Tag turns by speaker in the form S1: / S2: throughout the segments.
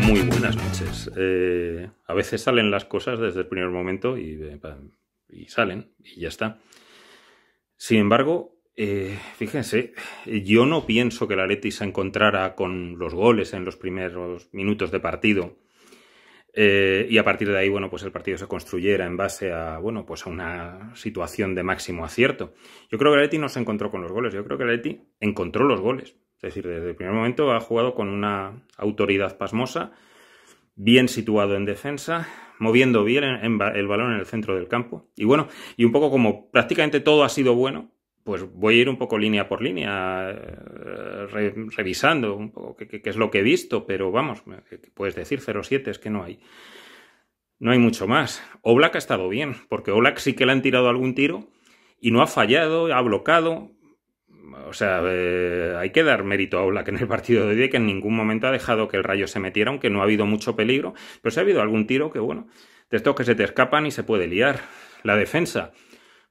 S1: Muy buenas noches. Eh, a veces salen las cosas desde el primer momento y, eh, salen y ya está. Sin embargo, eh, fíjense, yo no pienso que la Leti se encontrara con los goles en los primeros minutos de partido eh, y a partir de ahí, bueno, pues el partido se construyera en base a, bueno, pues a una situación de máximo acierto. Yo creo que el no se encontró con los goles, yo creo que el encontró los goles. Es decir, desde el primer momento ha jugado con una autoridad pasmosa, bien situado en defensa, moviendo bien el balón en el centro del campo. Y bueno, y un poco como prácticamente todo ha sido bueno, pues voy a ir un poco línea por línea, eh, revisando un poco qué, es lo que he visto, pero vamos, puedes decir 0-7, es que no hay. No hay mucho más. Oblak ha estado bien, porque Oblak sí que le han tirado algún tiro y no ha fallado, ha bloqueado. O sea, eh, hay que dar mérito a Oblak en el partido de hoy, que en ningún momento ha dejado que el rayo se metiera, aunque no ha habido mucho peligro, pero sí ha habido algún tiro que, bueno, de estos que se te escapan y se puede liar. La defensa.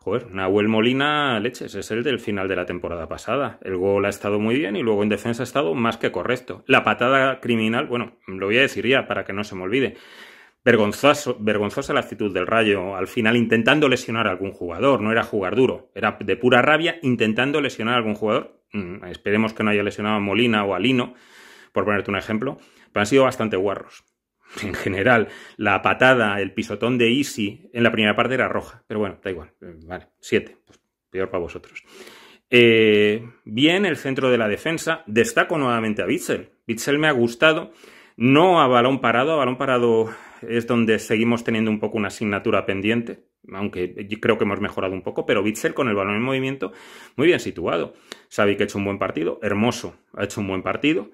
S1: Joder, Nahuel Molina, leches, es el del final de la temporada pasada. El gol ha estado muy bien y luego en defensa ha estado más que correcto. La patada criminal, bueno, lo voy a decir ya para que no se me olvide. Vergonzoso, vergonzosa la actitud del Rayo al final intentando lesionar a algún jugador, no era jugar duro, era de pura rabia intentando lesionar a algún jugador. Mm, esperemos que no haya lesionado a Molina o a Lino, por ponerte un ejemplo, pero han sido bastante guarros. en general, la patada, el pisotón de Easy en la primera parte era roja. Pero bueno, da igual. Eh, vale, Siete. Pues, peor para vosotros. Eh, bien, el centro de la defensa. Destaco nuevamente a Bitzel. Bitzel me ha gustado. No a balón parado. A balón parado es donde seguimos teniendo un poco una asignatura pendiente. Aunque creo que hemos mejorado un poco. Pero Bitzel con el balón en movimiento, muy bien situado. Sabe que ha hecho un buen partido. Hermoso ha hecho un buen partido.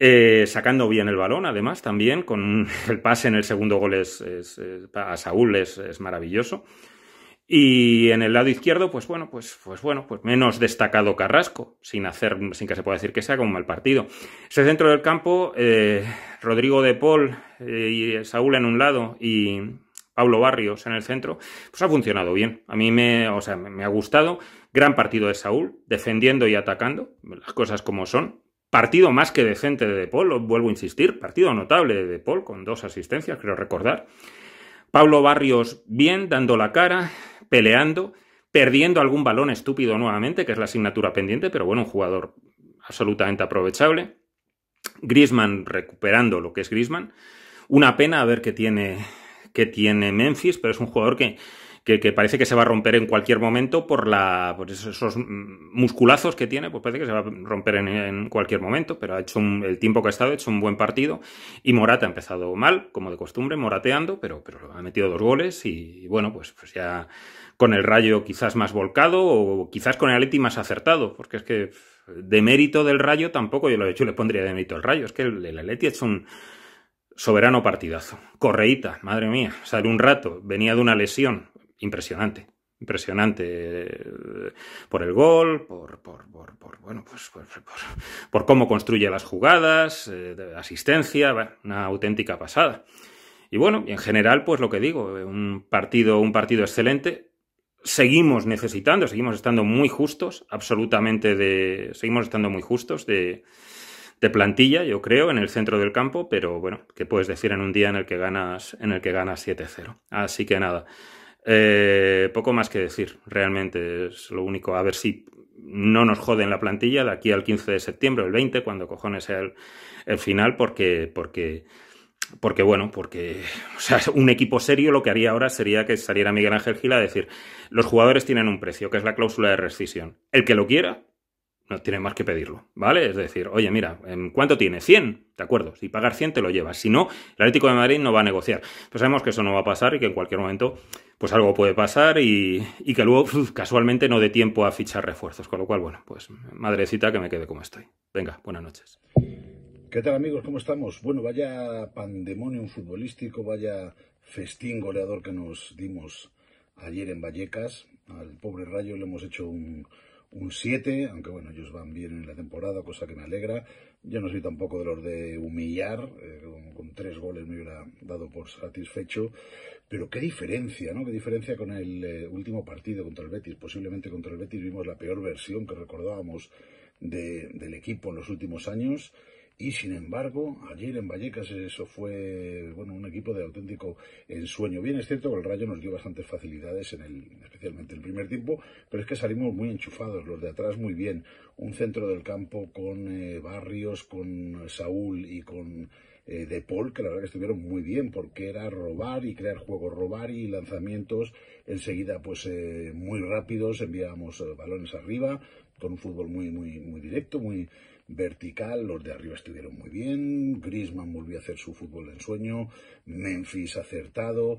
S1: Eh, sacando bien el balón, además, también, con el pase en el segundo gol es, a Saúl es, maravilloso. Y en el lado izquierdo, pues bueno, pues, pues bueno, pues menos destacado Carrasco, sin hacer, sin que se pueda decir que sea como un mal partido. Ese centro del campo, eh, Rodrigo de Paul eh, y Saúl en un lado y Pablo Barrios en el centro, pues ha funcionado bien. A mí me, me ha gustado. Gran partido de Saúl, defendiendo y atacando, las cosas como son Partido más que decente de De Paul, vuelvo a insistir, partido notable de De Paul, con dos asistencias, creo recordar. Pablo Barrios bien, dando la cara, peleando, perdiendo algún balón estúpido nuevamente, que es la asignatura pendiente, pero bueno, un jugador absolutamente aprovechable. Grisman recuperando lo que es Grisman. Una pena a ver qué tiene, qué tiene Memphis, pero es un jugador que que, parece que se va a romper en cualquier momento por la por esos musculazos que tiene, pues parece que se va a romper en, cualquier momento, pero ha hecho el tiempo que ha estado, ha hecho un buen partido y Morata ha empezado mal, como de costumbre, morateando, pero, pero ha metido dos goles y, bueno, pues, pues, ya con el rayo quizás más volcado o quizás con el Atleti más acertado, porque es que de mérito del rayo tampoco, yo lo he hecho, le pondría de mérito al rayo, es que el, el Atleti ha hecho un soberano partidazo. Correíta, madre mía, sale un rato, venía de una lesión, impresionante. Impresionante eh, por el gol, por, por, bueno, pues, por, cómo construye las jugadas, eh, asistencia, una auténtica pasada. Y bueno, en general, pues lo que digo, eh, un partido, un partido excelente. Seguimos necesitando, seguimos estando muy justos, absolutamente de. Seguimos estando muy justos de, plantilla, yo creo, en el centro del campo, pero bueno, ¿qué puedes decir en un día en el que ganas, en el que ganas 7-0? Así que nada. Eh, poco más que decir, realmente es lo único. A ver si no nos joden la plantilla de aquí al 15 de septiembre, el 20, cuando cojones sea el, el final, porque, porque, porque bueno, porque o sea, un equipo serio lo que haría ahora sería que saliera Miguel Ángel Gil a decir, los jugadores tienen un precio, que es la cláusula de rescisión. El que lo quiera, no tiene más que pedirlo, ¿vale? Es decir, oye, mira, ¿cuánto tiene? 100, ¿de acuerdo? Si pagar 100 te lo llevas, si no, el Atlético de Madrid no va a negociar. Pues sabemos que eso no va a pasar y que en cualquier momento pues algo puede pasar y, y que luego casualmente no dé tiempo a fichar refuerzos, con lo cual, bueno, pues madrecita que me quede como estoy. Venga, buenas noches.
S2: ¿Qué tal amigos? ¿Cómo estamos? Bueno, vaya pandemonium futbolístico, vaya festín goleador que nos dimos ayer en Vallecas. Al pobre Rayo le hemos hecho un un 7, aunque bueno, ellos van bien en la temporada, cosa que me alegra. Yo no soy tampoco de los de humillar, eh, con, tres goles me hubiera dado por satisfecho, pero qué diferencia, ¿no? Qué diferencia con el eh, último partido contra el Betis. Posiblemente contra el Betis vimos la peor versión que recordábamos del equipo en los últimos años y sin embargo ayer en Vallecas eso fue bueno un equipo de auténtico ensueño. Bien es cierto que el Rayo nos dio bastantes facilidades en el especialmente el primer tiempo, pero es que salimos muy enchufados los de atrás muy bien. Un centro del campo con eh, Barrios, con Saúl y con Depol, eh, de Paul, que la verdad que estuvieron muy bien, porque era robar y crear juegos, robar y lanzamientos enseguida pues eh, muy rápidos, enviábamos balones arriba, con un fútbol muy, muy, muy directo, muy, vertical, los de arriba estuvieron muy bien, Grisman volvió a hacer su fútbol en ensueño, Memphis acertado,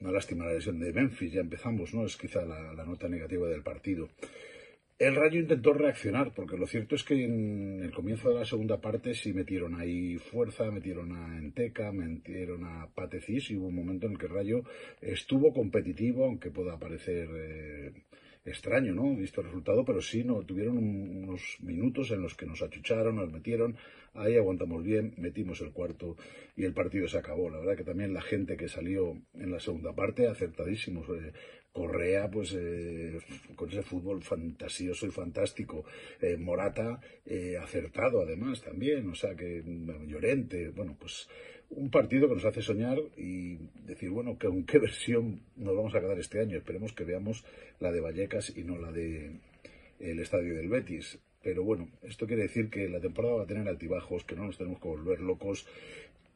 S2: una lástima la lesión de Memphis, ya empezamos, ¿no? Es quizá la, nota negativa del partido. El Rayo intentó reaccionar, porque lo cierto es que en el comienzo de la segunda parte sí metieron ahí fuerza, metieron a Enteca, metieron a Patecís y hubo un momento en el que el Rayo estuvo competitivo, aunque pueda parecer eh, extraño, ¿no? Visto el resultado, pero sí no, tuvieron unos minutos en los que nos achucharon, nos metieron, ahí aguantamos bien, metimos el cuarto y el partido se acabó. La verdad que también la gente que salió en la segunda parte, acertadísimos. Eh, Correa, pues eh, con ese fútbol fantasioso y fantástico. Eh, Morata, acertado además también, o sea que mm, Llorente, bueno, pues un partido que nos hace soñar y decir, bueno, ¿con qué versión nos vamos a quedar este año? Esperemos que veamos la de Vallecas y no la de el estadio del Betis. Pero bueno, esto quiere decir que la temporada va a tener altibajos, que no nos tenemos que volver locos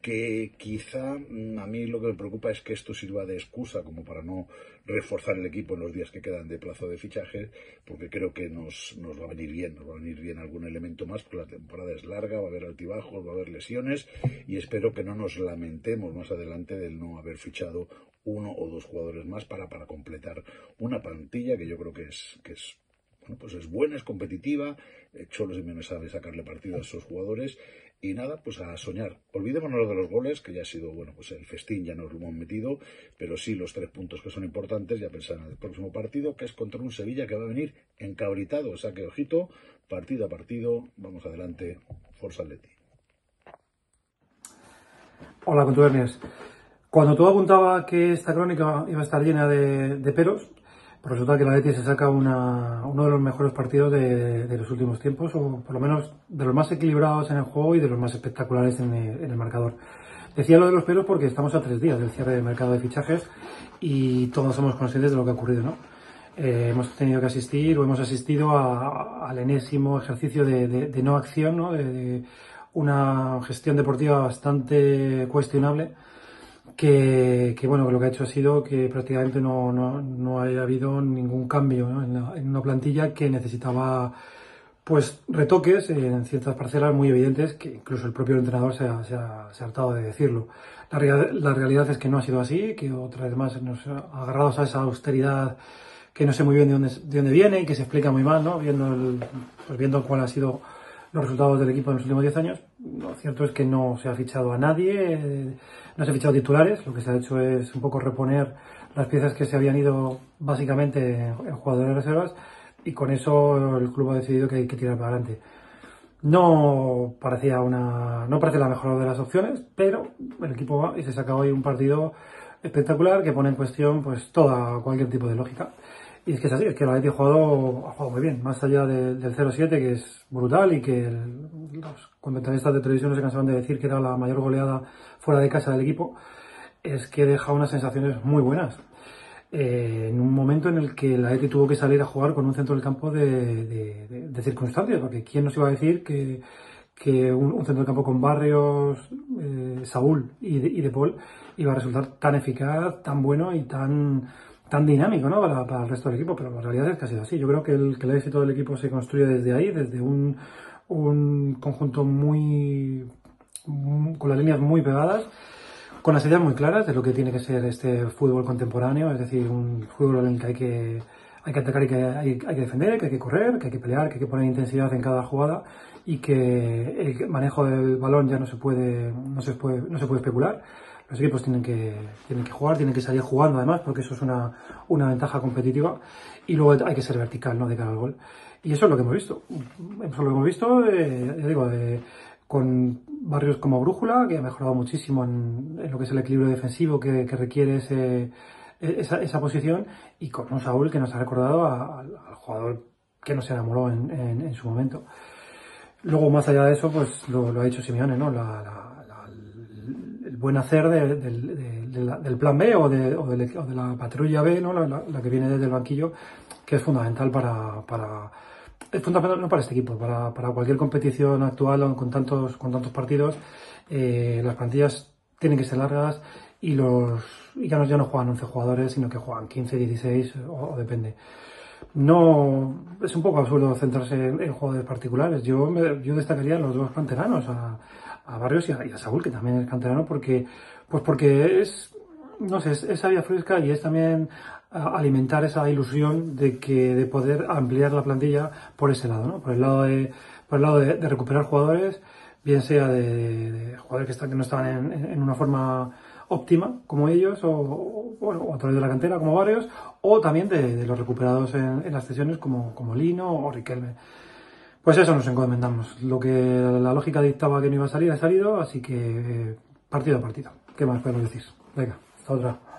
S2: que quizá mm, a mí lo que me preocupa es que esto sirva de excusa como para no reforzar el equipo en los días que quedan de plazo de fichaje, porque creo que nos, nos va a venir bien, nos va a venir bien algún elemento más, porque la temporada es larga, va a haber altibajos, va a haber lesiones y espero que no nos lamentemos más adelante del no haber fichado uno o dos jugadores más para, para completar una plantilla que yo creo que es, que es bueno, pues es buena, es competitiva, eh, Cholos y menos sabe sacarle partido a esos jugadores y nada, pues a soñar. Olvidémonos de los goles, que ya ha sido, bueno, pues el festín ya nos lo hemos metido, pero sí los tres puntos que son importantes, ya pensar en el próximo partido, que es contra un Sevilla que va a venir encabritado, o sea que ojito, partido a partido, vamos adelante, Forza Atleti.
S3: Hola, contubernias. Cuando tú apuntaba que esta crónica iba a estar llena de peros, pues resulta que el Atleti se saca una, uno de los mejores partidos de, los últimos tiempos, o por lo menos de los más equilibrados en el juego y de los más espectaculares en el, marcador. Decía lo de los pelos porque estamos a tres días del cierre del mercado de fichajes y todos somos conscientes de lo que ha ocurrido, ¿no? Eh, hemos tenido que asistir o hemos asistido a, al enésimo ejercicio de, no acción, ¿no? De, una gestión deportiva bastante cuestionable que, bueno, lo que ha hecho ha sido que prácticamente no, no, no haya habido ningún cambio en, una plantilla que necesitaba pues retoques en ciertas parcelas muy evidentes que incluso el propio entrenador se ha, se hartado de decirlo. La, la, realidad es que no ha sido así, que otra vez más nos agarrados a esa austeridad que no sé muy bien de dónde, de dónde viene y que se explica muy mal, ¿no? viendo, pues viendo cuál ha sido los resultados del equipo en los últimos 10 años. Lo cierto es que no se ha fichado a nadie, no se ha fichado titulares, lo que se ha hecho es un poco reponer las piezas que se habían ido básicamente en jugadores de reservas y con eso el club ha decidido que hay que tirar para adelante. No parecía una, no parece la mejor de las opciones, pero el equipo va y se saca hoy un partido espectacular que pone en cuestión pues toda cualquier tipo de lógica. Y es que es así, es que e ha jugado, ha muy bien, más allá del 0-7, que es brutal y que los comentaristas de televisión no se cansaban de decir que era la mayor goleada fuera de casa del equipo, es que deja unas sensaciones muy buenas. Eh, en un momento en el que la ETI tuvo que salir a jugar con un centro del campo de, circunstancias, porque ¿quién nos iba a decir que, un, centro del campo con Barrios, eh, Saúl y de, y de Paul iba a resultar tan eficaz, tan bueno y tan tan dinámico ¿no? Para, el resto del equipo, pero la realidad es que ha sido así. Yo creo que el, que el éxito del equipo se construye desde ahí, desde un, conjunto muy, mm, con las líneas muy pegadas, con las ideas muy claras de lo que tiene que ser este fútbol contemporáneo, es decir, un fútbol en el que hay que hay que atacar y que hay, hay, que defender, que hay que correr, que hay que pelear, que hay que poner intensidad en cada jugada y que el manejo del balón ya no se puede, no se puede, no se puede especular los equipos tienen que, tienen que jugar, tienen que salir jugando además, porque eso es una, una ventaja competitiva. Y luego hay que ser vertical, ¿no? De cara al gol. Y eso es lo que hemos visto. Eso es lo que hemos visto, eh, digo, con barrios como Brújula, que ha mejorado muchísimo en, lo que es el equilibrio defensivo que, requiere esa, esa, posición, y con un Saúl que nos ha recordado al jugador que no se enamoró en, su momento. Luego, más allá de eso, pues lo, ha hecho Simeone, ¿no? la, buen hacer del plan B o, de, la patrulla B, ¿no? La, que viene desde el banquillo, que es fundamental para, fundamental no para este equipo, para, cualquier competición actual con tantos, con tantos partidos, eh, las plantillas tienen que ser largas y los y ya, no, ya no juegan 11 jugadores, sino que juegan 15, 16 o, depende. No, es un poco absurdo centrarse en, jugadores particulares. Yo, yo destacaría los dos canteranos, a Barrios y a, Saúl, que también es canterano, porque, pues porque es, no sé, es, esa fresca y es también alimentar esa ilusión de que de poder ampliar la plantilla por ese lado, ¿no? Por el lado de, por el lado de, recuperar jugadores, bien sea de, jugadores que, están, que no estaban en, una forma óptima, como ellos, o, bueno, a través de la cantera, como Barrios, o también de, los recuperados en, en, las sesiones, como, como Lino o Riquelme. Pues eso nos encomendamos. Lo que la lógica dictaba que no iba a salir ha salido, así que eh, partido a partido. ¿Qué más podemos decir? Venga, otra.